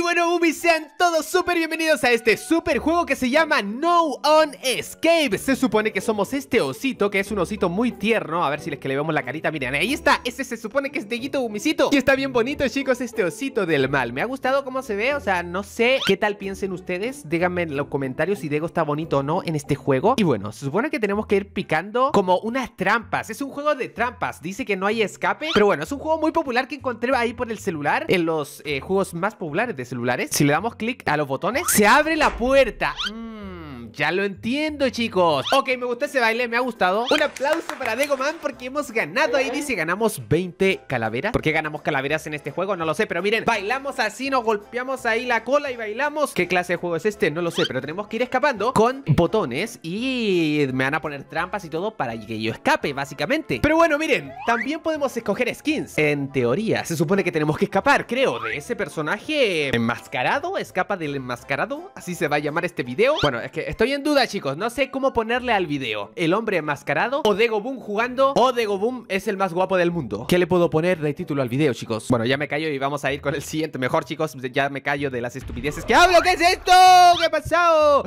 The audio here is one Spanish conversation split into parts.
Y bueno, Bumis, sean todos súper bienvenidos a este super juego que se llama No On Escape Se supone que somos este osito, que es un osito muy tierno A ver si les que le vemos la carita, miren, ahí está Ese se supone que es Deguito Bumisito. Y está bien bonito, chicos, este osito del mal Me ha gustado cómo se ve, o sea, no sé qué tal piensen ustedes Déganme en los comentarios si Dego está bonito o no en este juego Y bueno, se supone que tenemos que ir picando como unas trampas Es un juego de trampas, dice que no hay escape Pero bueno, es un juego muy popular que encontré ahí por el celular En los eh, juegos más populares de celulares, si le damos clic a los botones, se abre la puerta. Ya lo entiendo, chicos. Ok, me gustó ese baile, me ha gustado. Un aplauso para Degoman porque hemos ganado. Ahí dice, ganamos 20 calaveras. ¿Por qué ganamos calaveras en este juego? No lo sé, pero miren, bailamos así, nos golpeamos ahí la cola y bailamos. ¿Qué clase de juego es este? No lo sé, pero tenemos que ir escapando con botones y me van a poner trampas y todo para que yo escape, básicamente. Pero bueno, miren, también podemos escoger skins. En teoría, se supone que tenemos que escapar, creo, de ese personaje enmascarado. Escapa del enmascarado, así se va a llamar este video. Bueno, es que Estoy en duda, chicos, no sé cómo ponerle al video ¿El hombre enmascarado o Dego Boom jugando o Dego Boom es el más guapo del mundo? ¿Qué le puedo poner de título al video, chicos? Bueno, ya me callo y vamos a ir con el siguiente Mejor, chicos, ya me callo de las estupideces que hablo ¿Qué es esto? ¿Qué ha pasado?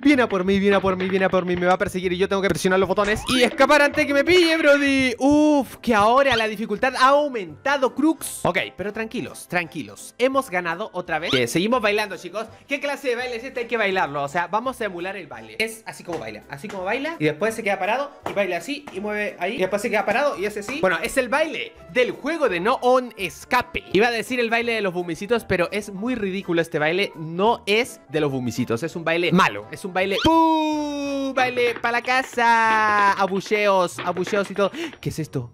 Viene por mí, viene a por mí, viene a por mí Me va a perseguir y yo tengo que presionar los botones Y escapar antes que me pille, Brody Uf, que ahora la dificultad ha aumentado, Crux Ok, pero tranquilos, tranquilos Hemos ganado otra vez Que seguimos bailando, chicos ¿Qué clase de baile es este? Hay que bailarlo O sea, vamos a emular el baile. Es así como baila, así como baila y después se queda parado y baila así y mueve ahí y después se queda parado y hace así. Bueno, es el baile del juego de No On Escape. Iba a decir el baile de los bumicitos, pero es muy ridículo este baile. No es de los bumicitos, es un baile malo, es un baile... ¡Pum! Baile para la casa, abucheos, abucheos y todo. ¿Qué es esto?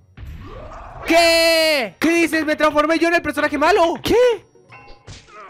¿Qué? ¿Qué dices? ¿Me transformé yo en el personaje malo? ¿Qué?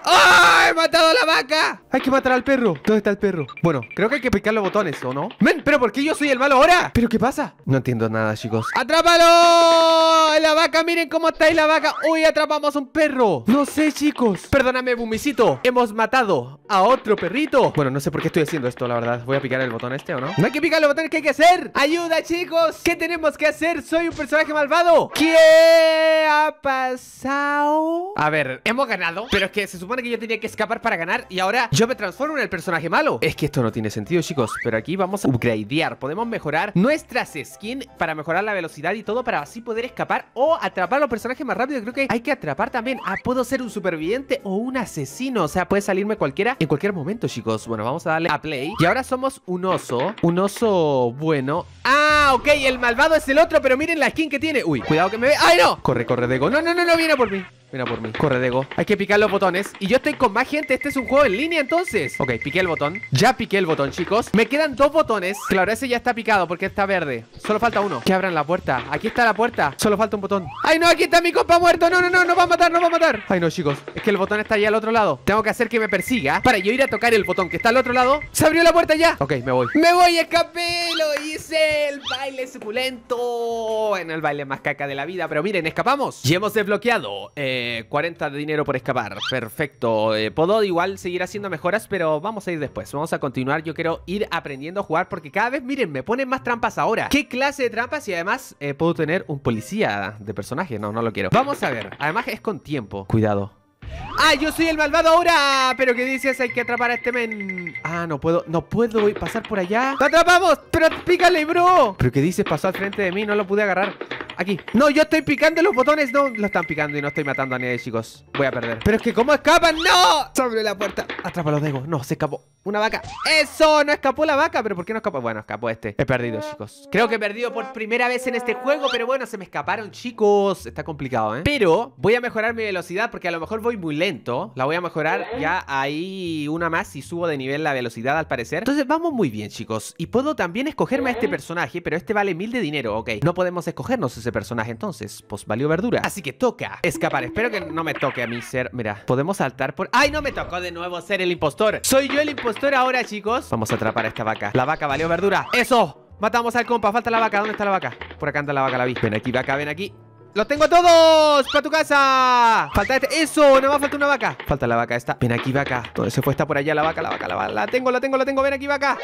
¡Oh, ¡He matado a la vaca! Hay que matar al perro. ¿Dónde está el perro? Bueno, creo que hay que picar los botones, ¿o no? ¡Men! ¿Pero por qué yo soy el malo ahora? ¿Pero qué pasa? No entiendo nada, chicos. ¡Atrápalo! ¡La vaca! ¡Miren cómo está ahí la vaca! ¡Uy, atrapamos a un perro! No sé, chicos. Perdóname, bumisito Hemos matado a otro perrito. Bueno, no sé por qué estoy haciendo esto, la verdad. Voy a picar el botón este, ¿o no? No hay que picar los botones. ¿Qué hay que hacer? ¡Ayuda, chicos! ¿Qué tenemos que hacer? Soy un personaje malvado. ¿Qué ha pasado? A ver, hemos ganado, pero es que se supone que yo tenía que escapar para ganar y ahora yo me transformo en el personaje malo. Es que esto no tiene sentido, chicos, pero aquí vamos a upgradear. Podemos mejorar nuestras skins para mejorar la velocidad y todo para así poder escapar o atrapar a los personajes más rápido. Creo que hay que atrapar también. Ah, puedo ser un superviviente o un asesino. O sea, puede salirme cualquiera en cualquier momento, chicos. Bueno, vamos a darle a play. Y ahora somos un oso. Un oso bueno. ¡Ah, ok! El malvado es el otro, pero miren la skin que tiene. Uy, cuidado que me ve. ¡Ay, no! Corre, corre, Dego. No, no, no, no viene por mí. Mira por mí. Corre, Dego. Hay que picar los botones. Y yo estoy con más gente. Este es un juego en línea, entonces. Ok, piqué el botón. Ya piqué el botón, chicos. Me quedan dos botones. Claro, ese ya está picado porque está verde. Solo falta uno. Que abran la puerta. Aquí está la puerta. Solo falta un botón. ¡Ay, no! Aquí está mi compa muerto. No, no, no. Nos va a matar, no va a matar. Ay, no, chicos. Es que el botón está allá al otro lado. Tengo que hacer que me persiga para yo ir a tocar el botón que está al otro lado. Se abrió la puerta ya. Ok, me voy. Me voy, escapé. Lo hice. El baile suculento. Bueno, el baile más caca de la vida. Pero miren, escapamos. Y hemos desbloqueado. Eh 40 eh, de dinero por escapar. Perfecto. Eh, puedo igual Seguir haciendo mejoras, pero vamos a ir después. Vamos a continuar. Yo quiero ir aprendiendo a jugar porque cada vez, miren, me ponen más trampas ahora. ¿Qué clase de trampas? Y además eh, puedo tener un policía de personaje. No, no lo quiero. Vamos a ver. Además es con tiempo. Cuidado. ¡Ah, yo soy el malvado ahora! ¿Pero qué dices? Hay que atrapar a este men. Ah, no puedo, no puedo pasar por allá. ¡Lo atrapamos! ¡Pero pícale, bro! ¿Pero qué dices? Pasó al frente de mí, no lo pude agarrar. Aquí. No, yo estoy picando los botones. No, lo están picando y no estoy matando a nadie, chicos. Voy a perder. Pero es que, ¿cómo escapan? ¡No! Sobre la puerta. Atrapa los dego. No, se escapó. Una vaca. ¡Eso! No escapó la vaca. ¿Pero por qué no escapó? Bueno, escapó este. He perdido, chicos. Creo que he perdido por primera vez en este juego. Pero bueno, se me escaparon, chicos. Está complicado, ¿eh? Pero voy a mejorar mi velocidad porque a lo mejor voy muy lento. La voy a mejorar ya hay una más y subo de nivel la velocidad al parecer. Entonces vamos muy bien, chicos. Y puedo también escogerme a este personaje, pero este vale mil de dinero. Ok, no podemos escogernos ese personaje entonces. Pues valió verdura. Así que toca escapar. Espero que no me toque a mí ser... Mira, podemos saltar por... ¡Ay, no me tocó de nuevo ser el impostor! Soy yo el impostor ahora, chicos. Vamos a atrapar a esta vaca. La vaca valió verdura. ¡Eso! Matamos al compa. Falta la vaca. ¿Dónde está la vaca? Por acá anda la vaca, la vi. Ven aquí, vaca, ven aquí. ¡Lo tengo a todos! ¡Para tu casa! Falta este. ¡Eso! va a faltar una vaca. Falta la vaca esta. Ven aquí, vaca. Todo se fue? Está por allá la vaca, la vaca, la vaca. La tengo, la tengo, la tengo. Ven aquí, vaca.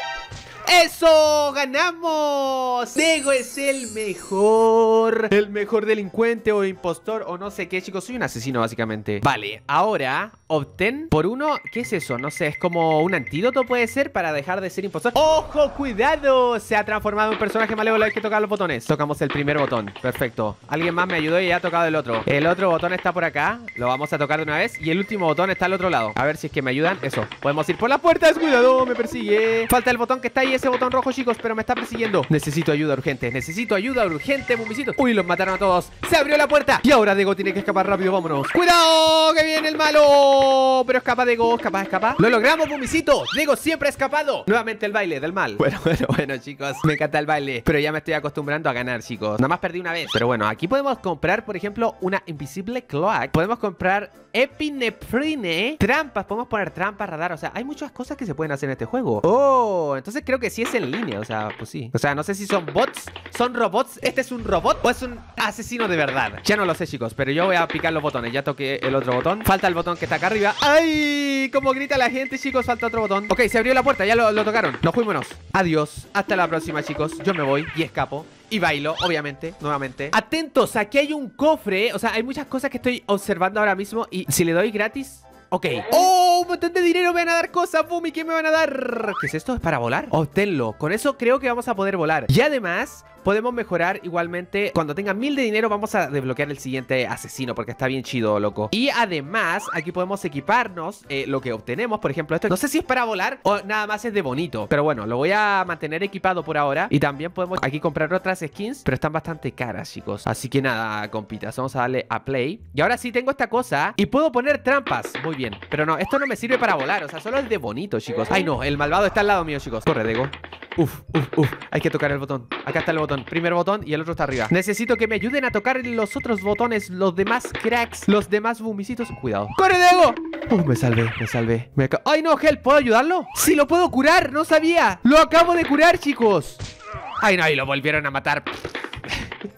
¡Eso! ¡Ganamos! Diego es el mejor. El mejor delincuente o impostor o no sé qué, chicos. Soy un asesino, básicamente. Vale, ahora obtén por uno... ¿Qué es eso? No sé, es como un antídoto, puede ser, para dejar de ser impostor. ¡Ojo, cuidado! Se ha transformado en un personaje malévolo. Hay que tocar los botones. Tocamos el primer botón. Perfecto. Alguien más me ayudó y ya ha tocado el otro. El otro botón está por acá. Lo vamos a tocar de una vez. Y el último botón está al otro lado. A ver si es que me ayudan. Eso. Podemos ir por la puerta, ¡Cuidado! Me persigue. Falta el botón que está ahí ese botón rojo, chicos, pero me está persiguiendo. Necesito ayuda urgente, necesito ayuda urgente, bumbicitos. Uy, los mataron a todos. Se abrió la puerta. Y ahora Dego tiene que escapar rápido, vámonos. ¡Cuidado! ¡Que viene el malo! Pero escapa Dego, escapa, escapa. ¡Lo logramos, bumbicitos! Dego siempre ha escapado. Nuevamente el baile del mal. Bueno, bueno, bueno, chicos. Me encanta el baile. Pero ya me estoy acostumbrando a ganar, chicos. Nada más perdí una vez. Pero bueno, aquí podemos comprar, por ejemplo, una invisible cloak. Podemos comprar epineprine. ¿eh? Trampas. Podemos poner trampas, radar. O sea, hay muchas cosas que se pueden hacer en este juego. Oh, entonces creo que sí es en línea, o sea, pues sí. O sea, no sé si son bots, son robots. ¿Este es un robot o es un asesino de verdad? Ya no lo sé, chicos, pero yo voy a picar los botones. Ya toqué el otro botón. Falta el botón que está acá arriba. ¡Ay! Como grita la gente, chicos, falta otro botón. Ok, se abrió la puerta, ya lo, lo tocaron. Nos fuimos. Adiós. Hasta la próxima, chicos. Yo me voy y escapo. Y bailo, obviamente, nuevamente Atentos, aquí hay un cofre O sea, hay muchas cosas que estoy observando ahora mismo Y si le doy gratis, Ok. ¿Eh? ¡Oh! Un montón de dinero me van a dar cosas, Bumi. ¿Qué me van a dar? ¿Qué es esto? ¿Es para volar? Obténlo. Con eso creo que vamos a poder volar. Y además, Podemos mejorar igualmente. Cuando tenga mil de dinero vamos a desbloquear el siguiente asesino porque está bien chido, loco. Y además aquí podemos equiparnos eh, lo que obtenemos. Por ejemplo, esto no sé si es para volar o nada más es de bonito. Pero bueno, lo voy a mantener equipado por ahora. Y también podemos aquí comprar otras skins, pero están bastante caras, chicos. Así que nada, compitas, vamos a darle a play. Y ahora sí tengo esta cosa y puedo poner trampas. Muy bien. Pero no, esto no me sirve para volar. O sea, solo es de bonito, chicos. Ay, no, el malvado está al lado mío, chicos. Corre, Dego. Uf, uf, uf. Hay que tocar el botón. Acá está el botón. Primer botón y el otro está arriba Necesito que me ayuden a tocar los otros botones Los demás cracks Los demás bumicitos Cuidado ¡Corre, Diego! Uh, me salvé, me salvé ¡Ay, no, gel ¿Puedo ayudarlo? ¡Sí, lo puedo curar! ¡No sabía! ¡Lo acabo de curar, chicos! ¡Ay, no! Y lo volvieron a matar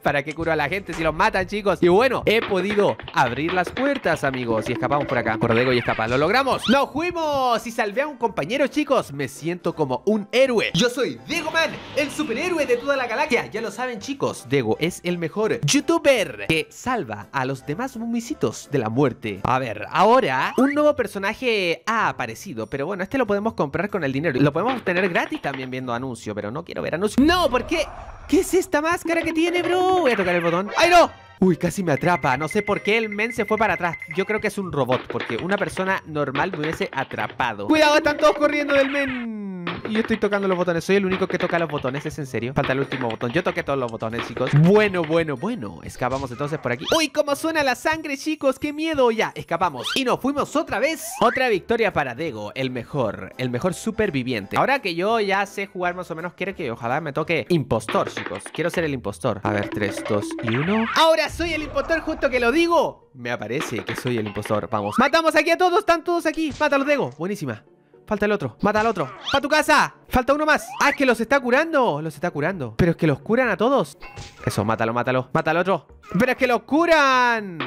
¿Para qué curo a la gente si los matan, chicos? Y bueno, he podido abrir las puertas, amigos. Y escapamos por acá. Cordego y escapa. ¡Lo logramos! ¡Lo fuimos! Y salvé a un compañero, chicos. Me siento como un héroe. Yo soy Diego Man, el superhéroe de toda la galaxia. Ya lo saben, chicos. Dego es el mejor youtuber que salva a los demás mumisitos de la muerte. A ver, ahora un nuevo personaje ha aparecido. Pero bueno, este lo podemos comprar con el dinero. Lo podemos obtener gratis también viendo anuncio. Pero no quiero ver anuncio. ¡No! ¿por porque ¿Qué es esta máscara que tiene, bro? Voy a tocar el botón. ¡Ay, no! Uy, casi me atrapa. No sé por qué el men se fue para atrás. Yo creo que es un robot, porque una persona normal me hubiese atrapado. ¡Cuidado! Están todos corriendo del men y yo estoy tocando los botones. Soy el único que toca los botones, ¿es en serio? Falta el último botón. Yo toqué todos los botones, chicos. Bueno, bueno, bueno. Escapamos entonces por aquí. ¡Uy, cómo suena la sangre, chicos! ¡Qué miedo! Ya, escapamos. Y nos fuimos otra vez. Otra victoria para Dego, el mejor. El mejor superviviente. Ahora que yo ya sé jugar más o menos, quiero que ojalá me toque impostor, chicos. Quiero ser el impostor. A ver, 3, 2 y 1. ¡Ahora soy el impostor justo que lo digo! Me aparece que soy el impostor. Vamos. Matamos aquí a todos. Están todos aquí. Mátalos, Dego. Buenísima. Falta el otro. Mata al otro. pa' tu casa! ¡Falta uno más! ¡Ah, es que los está curando! Los está curando. Pero es que los curan a todos. Eso, mátalo, mátalo. Mata al otro. ¡Pero es que los curan!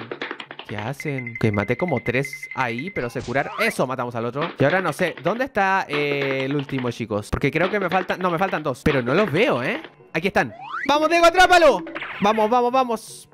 ¿Qué hacen? Que maté como tres ahí, pero sé curar. Eso, matamos al otro. Y ahora no sé, ¿dónde está eh, el último, chicos? Porque creo que me faltan... No, me faltan dos. Pero no los veo, ¿eh? Aquí están. ¡Vamos, Diego, atrápalo! Vamos, vamos, vamos.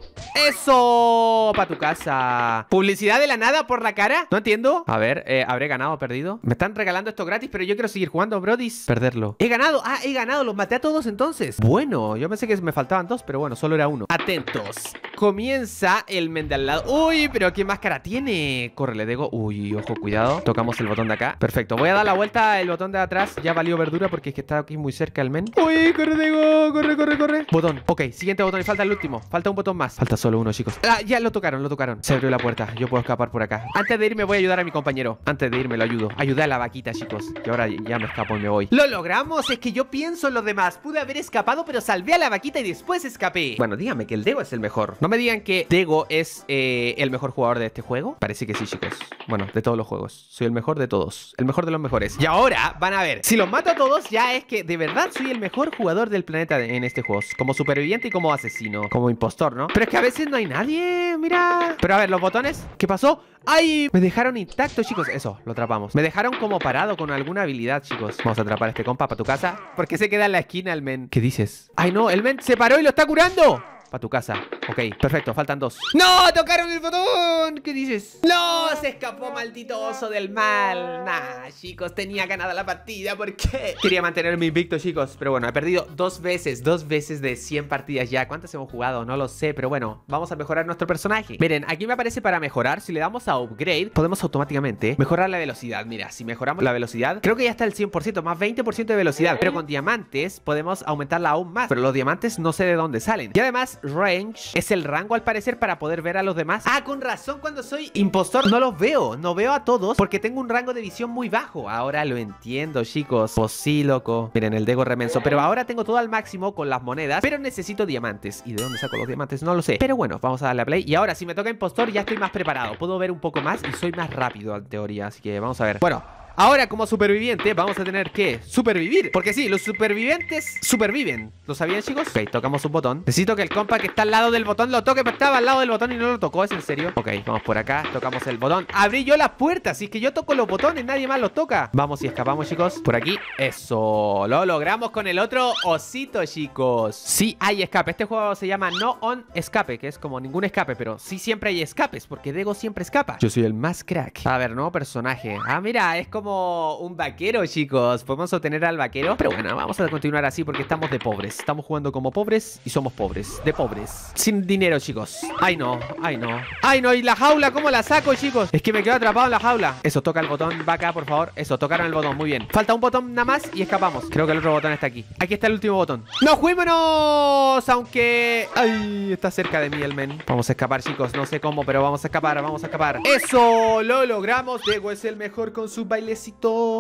¡Eso! Para tu casa. ¿Publicidad de la nada por la cara? No entiendo. A ver, eh, ¿habré ganado o perdido? Me están regalando esto gratis, pero yo quiero seguir jugando, Brodis. Perderlo. He ganado. Ah, he ganado. Los maté a todos entonces. Bueno, yo pensé que me faltaban dos, pero bueno, solo era uno. Atentos. Comienza el men al lado. Uy, pero qué máscara tiene. Córrele, Dego! Uy, ojo, cuidado. Tocamos el botón de acá. Perfecto. Voy a dar la vuelta el botón de atrás. Ya valió verdura porque es que está aquí muy cerca el men. Uy, corre, digo corre, corre, corre. Botón. Ok, siguiente botón y falta el último. Falta un botón más. Falta solo uno, chicos. Ah, ya lo tocaron, lo tocaron. Se abrió la puerta. Yo puedo escapar por acá. Antes de irme voy a ayudar a mi compañero. Antes de irme lo ayudo. Ayudé a la vaquita, chicos. Que ahora ya me escapo y me voy. Lo logramos. Es que yo pienso en lo demás. Pude haber escapado, pero salvé a la vaquita y después escapé. Bueno, dígame que el Dego es el mejor. No me digan que Dego es eh, el mejor jugador de este juego. Parece que sí, chicos. Bueno, de todos los juegos. Soy el mejor de todos. El mejor de los mejores. Y ahora van a ver. Si los mato a todos, ya es que de verdad soy el mejor jugador del planeta en este juego. Como superviviente y como asesino. Como impostor, ¿no? Pero es que a veces no hay nadie, mira. Pero a ver, los botones. ¿Qué pasó? ¡Ay! Me dejaron intacto, chicos. Eso, lo atrapamos. Me dejaron como parado con alguna habilidad, chicos. Vamos a atrapar a este compa para tu casa. ¿Por qué se queda en la esquina el men? ¿Qué dices? ¡Ay, no! El men se paró y lo está curando. Para tu casa. Ok, perfecto, faltan dos. ¡No! ¡Tocaron el botón! ¿Qué dices? ¡No! Se escapó, maldito oso del mal. Nah, chicos, tenía ganada la partida. ¿Por qué? Quería mantenerme invicto, chicos. Pero bueno, he perdido dos veces. Dos veces de 100 partidas ya. ¿Cuántas hemos jugado? No lo sé. Pero bueno, vamos a mejorar nuestro personaje. Miren, aquí me aparece para mejorar. Si le damos a upgrade, podemos automáticamente mejorar la velocidad. Mira, si mejoramos la velocidad, creo que ya está el 100%, más 20% de velocidad. Pero con diamantes podemos aumentarla aún más. Pero los diamantes no sé de dónde salen. Y además, range es el rango al parecer para poder ver a los demás. Ah, con razón cuando soy impostor no los veo, no veo a todos porque tengo un rango de visión muy bajo. Ahora lo entiendo, chicos. Pues sí, loco. Miren, el Dego remenso. Pero ahora tengo todo al máximo con las monedas, pero necesito diamantes. ¿Y de dónde saco los diamantes? No lo sé. Pero bueno, vamos a darle a play. Y ahora, si me toca impostor, ya estoy más preparado. Puedo ver un poco más y soy más rápido en teoría. Así que vamos a ver. Bueno, Ahora, como superviviente, vamos a tener que supervivir. Porque sí, los supervivientes superviven. ¿Lo sabían, chicos? Ok, tocamos un botón. Necesito que el compa que está al lado del botón lo toque, pero estaba al lado del botón y no lo tocó. ¿Es en serio? Ok, vamos por acá. Tocamos el botón. Abrí yo las puertas. así es que yo toco los botones, nadie más los toca. Vamos y escapamos, chicos. Por aquí. Eso. Lo logramos con el otro osito, chicos. Sí hay escape. Este juego se llama No On Escape, que es como ningún escape, pero sí siempre hay escapes, porque Dego siempre escapa. Yo soy el más crack. A ver, nuevo personaje. Ah, mira, es como como un vaquero, chicos. Podemos obtener al vaquero. Pero bueno, vamos a continuar así porque estamos de pobres. Estamos jugando como pobres y somos pobres. De pobres. Sin dinero, chicos. Ay, no. Ay, no. Ay, no. ¿Y la jaula cómo la saco, chicos? Es que me quedo atrapado en la jaula. Eso, toca el botón vaca, por favor. Eso, tocaron el botón. Muy bien. Falta un botón nada más y escapamos. Creo que el otro botón está aquí. Aquí está el último botón. ¡No, juguémonos! Aunque... Ay, está cerca de mí el men. Vamos a escapar, chicos. No sé cómo, pero vamos a escapar. Vamos a escapar. Eso, lo logramos. Diego es el mejor con su baile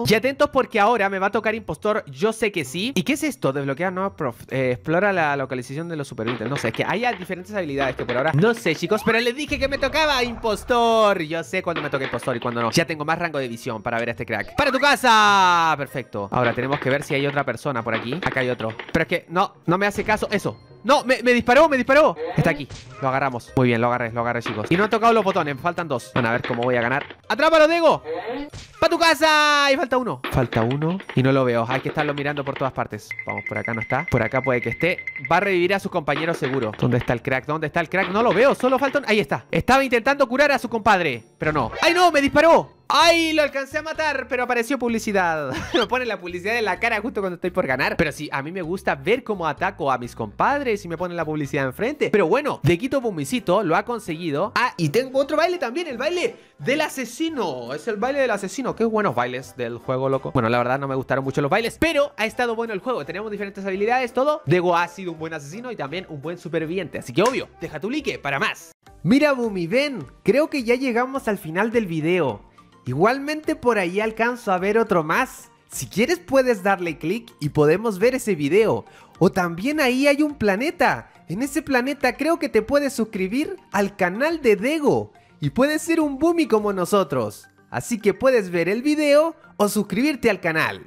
y atentos porque ahora me va a tocar impostor, yo sé que sí. ¿Y qué es esto? Desbloquear nueva prof. Eh, explora la localización de los supervivientes. No sé, es que hay diferentes habilidades que por ahora no sé, chicos. Pero les dije que me tocaba impostor. Yo sé cuándo me toca impostor y cuándo no. Ya tengo más rango de visión para ver a este crack. ¡Para tu casa! Perfecto. Ahora tenemos que ver si hay otra persona por aquí. Acá hay otro. Pero es que no, no me hace caso. Eso, no, me, disparó, me disparó Está aquí, lo agarramos Muy bien, lo agarré, lo agarré, chicos Y no han tocado los botones, faltan dos Bueno, a ver cómo voy a ganar ¡Atrápalo, Diego. ¡Pa' tu casa! Y falta uno Falta uno y no lo veo Hay que estarlo mirando por todas partes Vamos, por acá no está Por acá puede que esté Va a revivir a su compañero seguro ¿Dónde está el crack? ¿Dónde está el crack? No lo veo, solo faltan... Ahí está Estaba intentando curar a su compadre Pero no ¡Ay, no! ¡Me disparó! ¡Ay! Lo alcancé a matar, pero apareció publicidad. Me ponen la publicidad en la cara justo cuando estoy por ganar. Pero sí, a mí me gusta ver cómo ataco a mis compadres y me ponen la publicidad enfrente. Pero bueno, Quito Bumicito lo ha conseguido. Ah, y tengo otro baile también, el baile del asesino. Es el baile del asesino. Qué buenos bailes del juego, loco. Bueno, la verdad no me gustaron mucho los bailes, pero ha estado bueno el juego. Tenemos diferentes habilidades, todo. Dego ha sido un buen asesino y también un buen superviviente. Así que obvio, deja tu like para más. Mira Bumi, ven, creo que ya llegamos al final del video. Igualmente por ahí alcanzo a ver otro más. Si quieres puedes darle clic y podemos ver ese video. O también ahí hay un planeta. En ese planeta creo que te puedes suscribir al canal de Dego. Y puedes ser un boomy como nosotros. Así que puedes ver el video o suscribirte al canal.